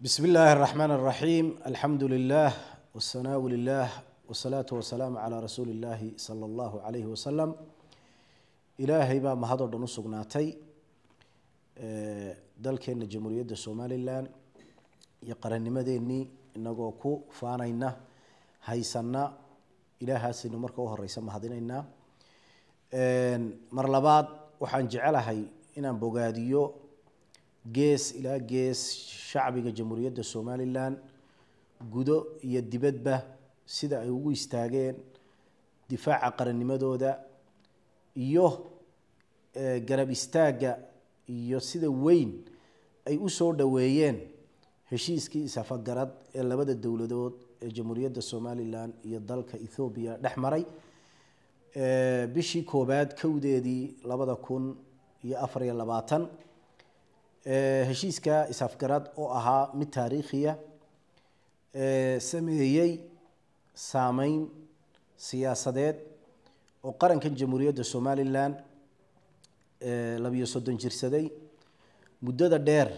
بسم الله الرحمن الرحيم الحمد لله والثناء لله والصلاة والسلام على رسول الله صلى الله عليه وسلم ilaahay baa mahadoo dhan u sugnaatay dalkeena jamhuuriyadda somalilan iyo qarannimadeenii inagoo ku faanayna haysana ilaahaasaynu marka u horeysa mahadinaynaa mar labaad waxaan jecelahay inaan bogaadiyo gees ilaa gees shacbiga jamhuuriyadda somalilan gudo iyo dibadba sida ay ugu istaageen difaaca qarannimadooda iyo eh, garab istaagga iyo sida weyn ay u soo dhoweeyeen heshiiskii isafagarad ee labada dowladood ee jamhuuriyadda somalilan iyo dalka ethoobiya dhex maray eh, bishii koobaad kowdeedii labada kun iyo afariyo labaatan heshiiska isafgaraad oo ahaa mid taariikhiya ee sameeyey saameyn siyaasadeed oo qarankan jamhuuriyadda somalilan labiyo soddon jirsaday muddada dheer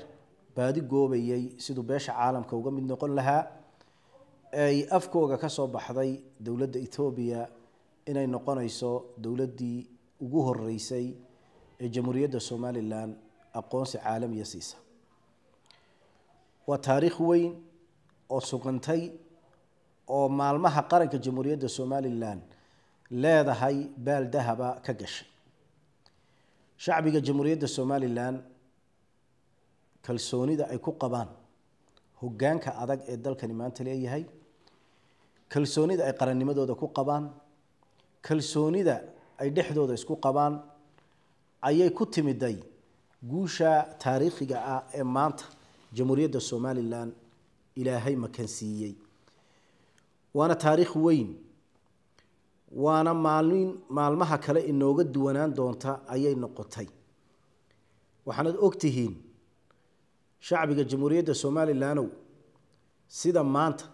baadi goobayay siduu beesha caalamka uga mid noqon lahaa ay afkooga ka soo baxday dowladda etoobiya inay noqonayso dowladdii ugu horeysay ee jamhuuriyadda somalilan aqoonsi caalamiya siisa waa taariikh weyn oo sugantay oo maalmaha qaranka jamhuuriyadda somalilan leedahay baal dahaba ka gashay shacbiga jamhuuriyadda somalilan kalsoonida ay ku qabaan hogaanka adag ee dalkani maanta leeyahay kalsoonida ay qarannimadooda ku qabaan kalsoonida ay dhexdooda isku qabaan ayay ku timiday guusha taariikhiga ah ee maanta jamhuuriyadda somalilan ilaahay makansiiyey waana taariikh weyn waana maalmin maalmaha kale inooga duwanaan doonta ayay noqotay waxaanad ogtihiin shacbiga jamhuuriyadda somalilannow sida maanta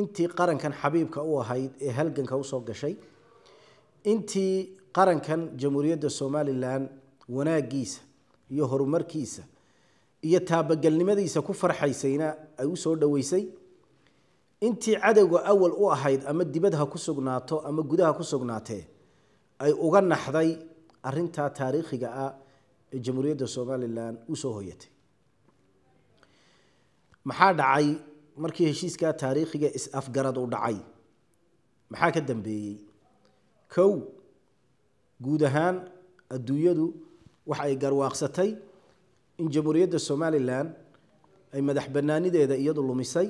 intii qarankan xabiibka u ahayd ee halganka usoo gashay intii qarankan jamhuuriyadda somalilan wanaagiisa iyo horumarkiisa iyo taabagelnimadiisa ku farxaysayna ay usoo dhoweysay intii cadowga awal u ahayd ama dibad ha ku sugnaato ama gudaha ku sugnaatee ay uga naxday arintaa taariikhiga ah ee jamhuuriyadda somalilan usoo hoyatay maxaa dhacay markii heshiiskaa taariikhiga is-afgarad u dhacay maxaa ka dambeeyey kow guud ahaan adduunyadu waxa ay garwaaqsatay in jamhuuriyadda somalilan ay madax banaanideeda iyadu lumisay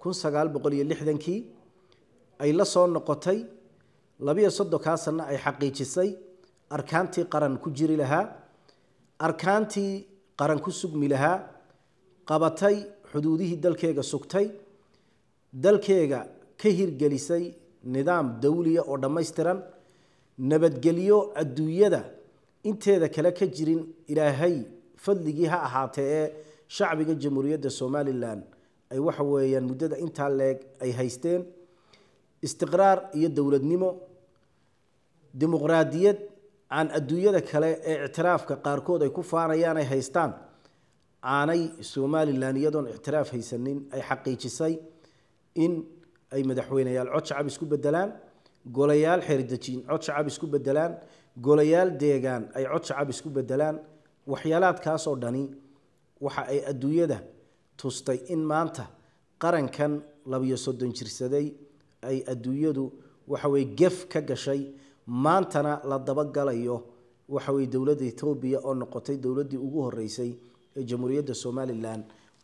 kun sagaal boqol iyo lixdankii ay la soo noqotay labiyo soddonkaa sanno ay xaqiijisay arkaantii qaran ku jiri lahaa arkaantii qaran ku sugmi lahaa qabatay xuduudihii dalkeega sugtay dalkeega ka hirgelisay nidaam dawliya oo dhammaystiran nabadgelyo adduunyada inteeda kale ka jirin ilaahay fadligii ha ahaatee ee shacbiga jamhuuriyadda somalilan ay waxa weeyaan muddada intaa leeg ay haysteen istiqraar iyo dowladnimo dimuqraadiyad aan adduunyada kale ee ictiraafka qaarkood ay ku faanayaan ay haystaan aanay somalilan iyadoon ictiraaf haysanin ay xaqiijisay in ay madaxweyneyaal codshacab isku bedelaan golayaal xeerdejiin cod shacab isku bedelaan golayaal deegaan ay cod shacab isku bedelaan waxyaalaadkaasoo dhani waxa ay adduunyada tustay in maanta qarankan labiyo soddon jirsaday ay adduunyadu waxawey gef ka gashay maantana la dabagalayo waxawey dowladda etoobiya oo noqotay dowladdii ugu horeysay ee jamhuuriyadda somalilan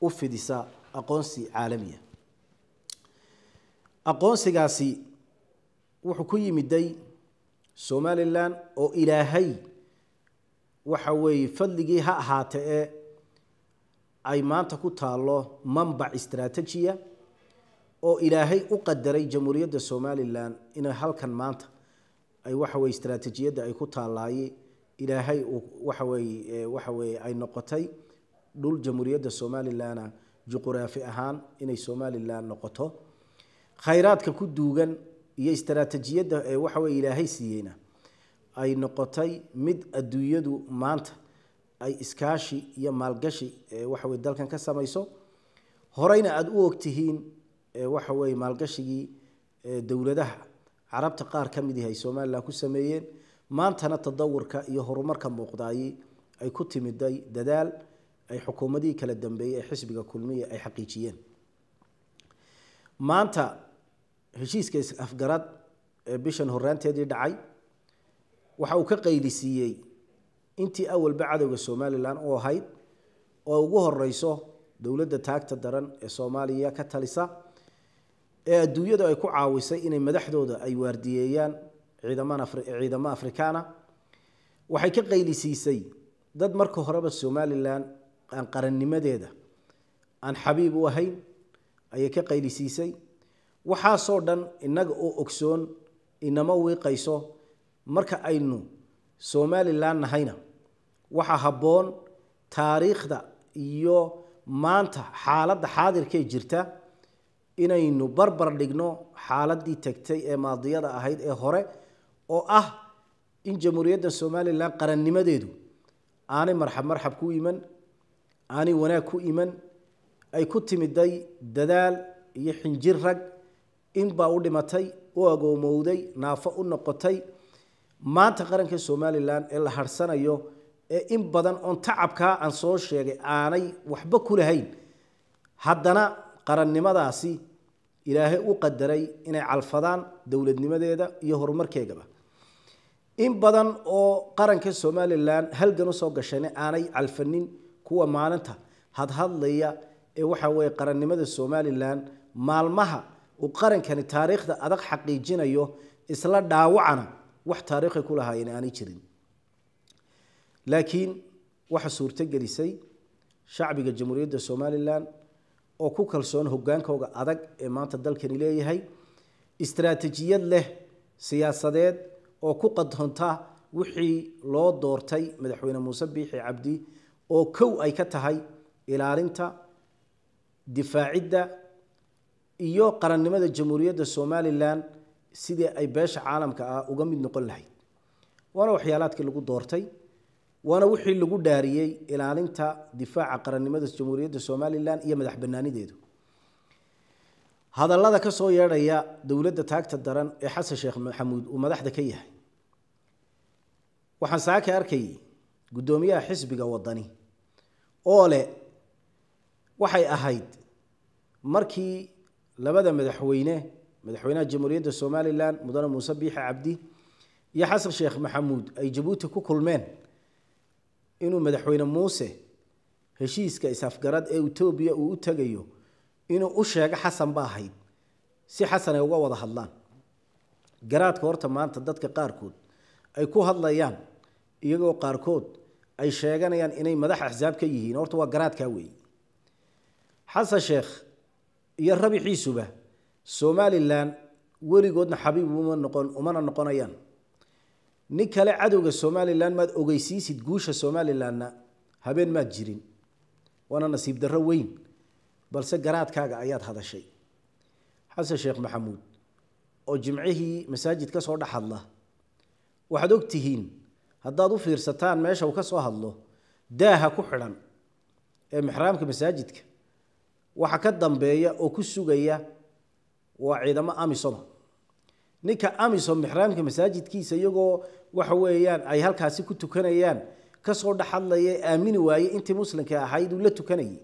u fidisa aqoonsi caalamiya ah. aqoonsigaasi wuxuu ku yimiday somalilan oo ilaahay waxa weeye fadligii ha ahaate ee ay maanta ku taallo mambac istraatajiya oo ilaahay u qadaray jamhuuriyadda somalilan inay halkan maanta ay waxa weye istraatijiyadda ay ku taallaaye ilaahay waxa weye waxa weeye ay noqotay dhul jamhuuriyadda somalilana juquraafi ahaan inay somalilan noqoto khayraadka ku duugan iyo istaraatijiyadda ee waxa weye ilaahay siiyeyna ay noqotay mid adduunyadu maanta ay iskaashi iyo maalgashi waxaweye dalkan ka samayso horeyna aada u ogtihiin waxa weye maalgashigii dowladaha carabta qaar ka mid ihi ay somalilan ku sameeyeen maantana tadawurka iyo horumarka muuqdaayey ay ku timiday dadaal ay xukuumadihii kala dambeeyey ee xisbiga kulmiya ay xaqiijiyeen maanta heshiiska is-afgarad ee bishan horaanteedii dhacay waxa uu ka qaylisiiyey intii awalba cadowga somalilan u ahayd oo ugu horeyso dowladda taagta daran ee soomaaliya ka talisa ee adduunyadu ay ku caawisay inay madaxdooda ay waardiyeeyaan ciidamo afrikaana waxay ka qaylisiisay dad marka horeba somalilan aan qarannimadeeda aan xabiib u ahayn ayay ka qaylisiisay waxaasoo dhan inaga oo ogsoon inama wiiqayso marka aynu somalilan nahayna waxaa habboon taariikhda iyo maanta xaaladda xaadirkee jirta inaynu barbar dhigno xaaladii tagtay ee maadiyada ahayd ee hore oo ah in jamhuuriyadda somalilan qarannimadeedu aanay marxab marxab ku iman aanay wanaag ku iman ay ku timiday dadaal iyo xinjir rag inbaa u dhimatay u agoomowday naafo u noqotay maanta qaranka somalilan ee la harsanayo ee in badan oon tacabkaa aan soo sheegay aanay waxba ku lahayn haddana qarannimadaasi ilaahay u qadaray inay calfadaan dowladnimadeeda iyo horumarkeegaba in badan oo qaranka somalilan halgan usoo gashayna aanay calfanin kuwa maalinta hadhadlaya ee waxaa weye qarannimada somalilan maalmaha uu qarankani taariikhda adag xaqiijinayo isla dhaawacana wax taariikhi ku lahaayeen aanay jirin laakiin waxa suurtogelisay shacbiga jamhuuriyadda somalilan oo ku kalsoon hogaankooga adag ee maanta dalkani leeyahay istaraatijiyad leh siyaasadeed oo ku qadhonta wixii loo doortay madaxweyne muuse biixi cabdi oo kow ay ka tahay ilaalinta difaacidda iyo qarannimada jamhuuriyadda somalilan sidii ay beesha caalamka ah uga mid noqon lahayd waana waxyaalaadkii lagu doortay waana wixii lagu dhaariyey ilaalinta difaaca qarannimada jamhuuriyadda somalilan iyo madax banaanideedu hadallada ka soo yeedhaya dowladda taagta daran ee xasan sheekh maxamuud uu madaxda ka yahay waxaan saaka arkayay guddoomiyaha xisbiga wadani oo leh waxay ahayd markii labada madaxweyne madaxweynaha jamhuuriyadda somalilan mudane muuse biixi cabdi iyo xasan sheekh maxamuud ay jabuuti ku kulmeen inuu madaxweyne muuse heshiiska isafgarad ee etoobiya uu u tegayo inuu u sheego xasan ba ahayd si xasan ay uga wada hadlaan garaadka horta maanta dadka qaarkood ay ku hadlayaan iyagoo qaarkood ay sheeganayaan inay madax axsaab ka yihiin horta waa garaadkaa weeye xasan sheekh iyo rabiciisuba somalilan weligoodna xabiib uma noqon umana noqonayaan nin kale cadowga somalilan maad ogeysiisid guusha somalilanna habeen maad jirin waana nasiib darro weyn balse garaadkaaga ayaad hadashay xasan sheekh maxamuud oo jimcihii masaajid ka soo dhex hadla waxaad og tihiin haddaad u fiirsataan meesha uu ka soo hadlo daaha ku xidhan ee mixraamka masaajidka waxa ka dambeeya oo ku sugaya waa ciidamo amisom ninka amisom mixraamka masaajidkiisa iyagoo waxa weeyaan ay halkaasi ku tukanayaan kasoo dhexadlaya aamini waaye intii muslimka ahayd uu la tukanayay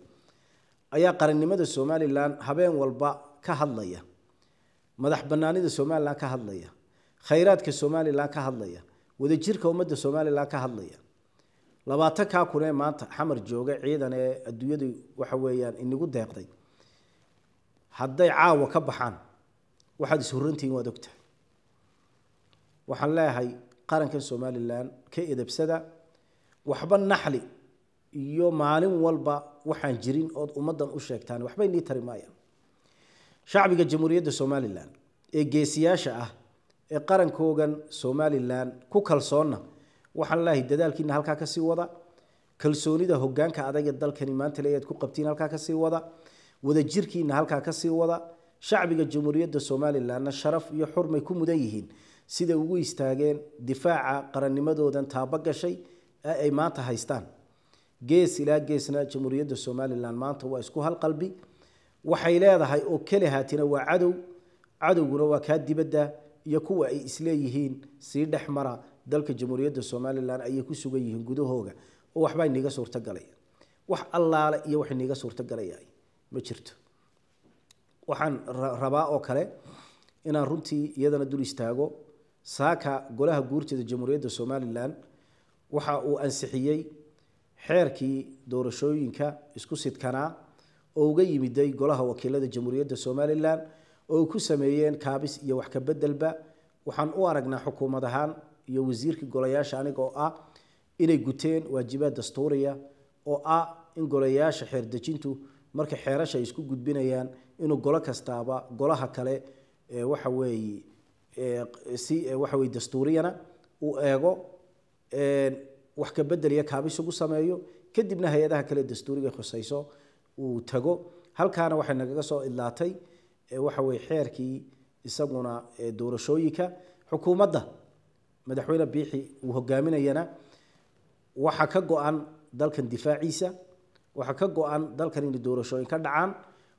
ayaa qarannimada somalilan habeen walba ka hadlaya madax banaanida somalilan ka hadlaya khayraadka somalilan ka hadlaya wadajirka ummadda somalilan ka hadlaya labaatan kaa kun ee maanta xamar jooga ciidan ee adduunyadu waxa weeyaan inagu deeqday hadday caawa ka baxaan waxaad ishurantihiin waad ogtahay waxaan leeyahay qarankan somalilan ka edabsada waxba naxli iyo maalin walba waxaan jirin ood ummaddan u sheegtaan waxba inii tari maayaan shacbiga jamhuuriyadda somalilan ee geesiyaasha ah ee qarankoogan somalilan ku kalsoonna waxaan laahay dadaalkiina halkaa kasii wada kalsoonida hogaanka adaga dalkani maanta leeyaad ku qabtiin halkaa kasii wada wadajirkiina halkaa kasii wada shacbiga jamhuuriyadda somalilanna sharaf iyo xurmay ku mudan yihiin siday ugu istaageen difaaca qarannimadoodan taabo gashay ay maanta haystaan gees ilaa geesna jamhuuriyadda somalilan maanta waa isku hal waxay leedahay oo keli haatina waa cadow cadowguna waa kaa dibadda iyo kuwa ay isleeyihiin sii dhex mara dalka jamhuuriyadda somalilan ayay ku sugan yihiin gudahooga oo waxbaa iniga suurtagalaya wax allaale iyo wax iniga suurtagalaya ma jirto waxaan rabaa oo kale inaan runtii iyadana dul istaago saaka golaha guurteeda jamhuuriyadda somalilan waxa uu ansixiyey xeerkii doorashooyinka isku sidkanaa oo uga yimiday golaha wakiilada jamhuuriyadda somalilan oo ku sameeyeen kaabis iyo wax ka bedelba waxaan u aragnaa xukuumad ahaan iyo wasiirkii golayaasha aniga oo ah inay guteen waajibaad dastuuriya oo ah in golayaasha xeerdejintu marka xeerasha ay isku gudbinayaan inuu golo kastaaba golaha kale waxaweye si waxaweye dastuuriyana uu eego wax ka bedeliya kaaba isugu sameeyo kadibna hay-adaha kale dastuuriga khusayso uu tago halkaana waxay nagaga soo idlaatay waxaweye xeerkii isaguna doorashooyinka xukuumadda madaxweyne biixi uu hogaaminayana waxaa ka go-an dalkan difaaciisa waxaa ka go-an dalkan inay doorashooyin ka dhacaan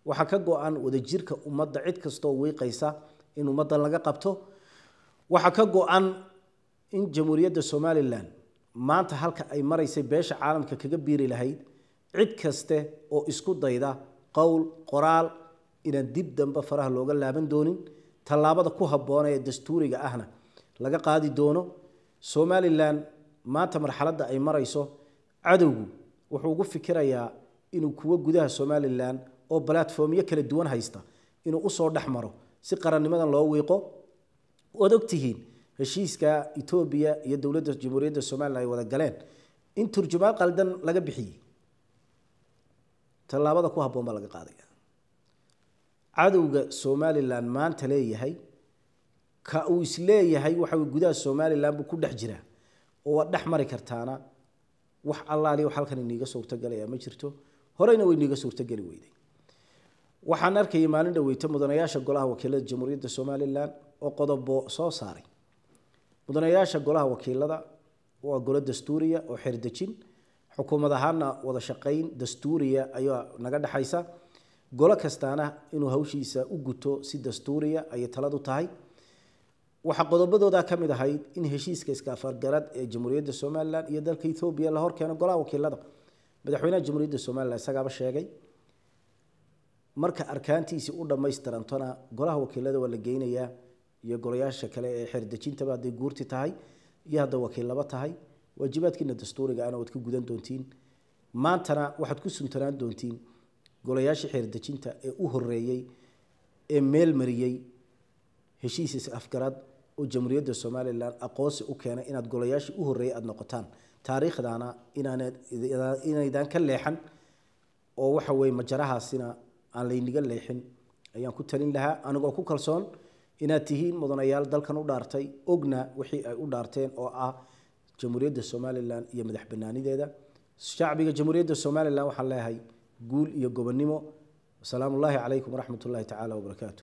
waxaa ka go-an wadajirka ummadda cid kastoo wiiqaysa in ummaddan laga qabto waxaa ka go-an in jamhuuriyadda somalilan maanta halka ay maraysay beesha caalamka kaga biiri lahayd cid kaste oo isku dayda qowl qoraal inaan dib dambe faraha looga laaban doonin tallaabada ku habboona ee dastuuriga ahna laga qaadi doono somalilan maanta marxaladda ay marayso cadowgu wuxuu ugu fikirayaa inuu kuwo gudaha somalilan oo balatformyo kala duwan haysta inuu usoo dhex maro si qarannimadan loo wiiqo waad ogtihiin heshiiska etoobiya iyo dowladda jamhuuriyadda somalilan ay wada galeen in turjumaan qaldan laga bixiyey tallaabada ku habboon baa laga qaadaya cadowga somalilan maanta leeyahay ka uu isleeyahay waxa gudaha somalilan buu ku dhex jiraa oo waad dhex mari kartaana wax allaali wax halkan iniiga suurtagalayaa ma jirto horeyna way iniiga suurtageli weyday waxaan arkayay maalin dhaweyte mudanayaasha golaha wakiilada jamhuuriyadda somalilan oo qodobo soo saaray mudanayaasha golaha wakiilada waa golo dastuuriya oo xerdejin xukuumad ahaana wada shaqayn dastuuriya ayaa naga dhexaysa golo kastaana inuu hawshiisa u guto si dastuuriya ayay taladu tahay waxaa qodobadooda ka mid ahayd in heshiiska iskaafaargarad ee jamhuuriyadda somalilan iyo dalka ethoobiya la horkeeno golaha wakiilada madaxweynaha jamhuuriyadda somalilan isagaaba sheegay marka arkaantiisii u dhammaystirantona golaha wakiilada waa la geynayaa iyo golayaasha kale ee xeerdejintaba hadday guurti tahay iyo hadday wakiillaba tahay waajibaadkiina dastuuriga ana waad ka gudan doontiin maantana waxaad ku suntanaan doontiin golayaashii xeerdejinta ee u horeeyey ee meel mariyey heshiis is afgarad oo jamhuuriyadda somalilan aqoonsi u keenay inaad golayaashii u horreeyay aada noqotaan taariikhdaana inaydaan ka leexan oo waxa weye majarahaasina aan layniga leexin ayaan ku talin lahaa anigoo ku kalsoon inaad tihiin mudanayaal dalkan u dhaartay ogna wixii ay u dhaarteen oo ah jamhuuriyadda somalilan iyo madax banaanideeda shacbiga jamhuuriyadda somalilan waxaan leeyahay guul iyo gobonnimo asalaamullaahi calaykum waraxmat ullaahi tacaala wabarakaatu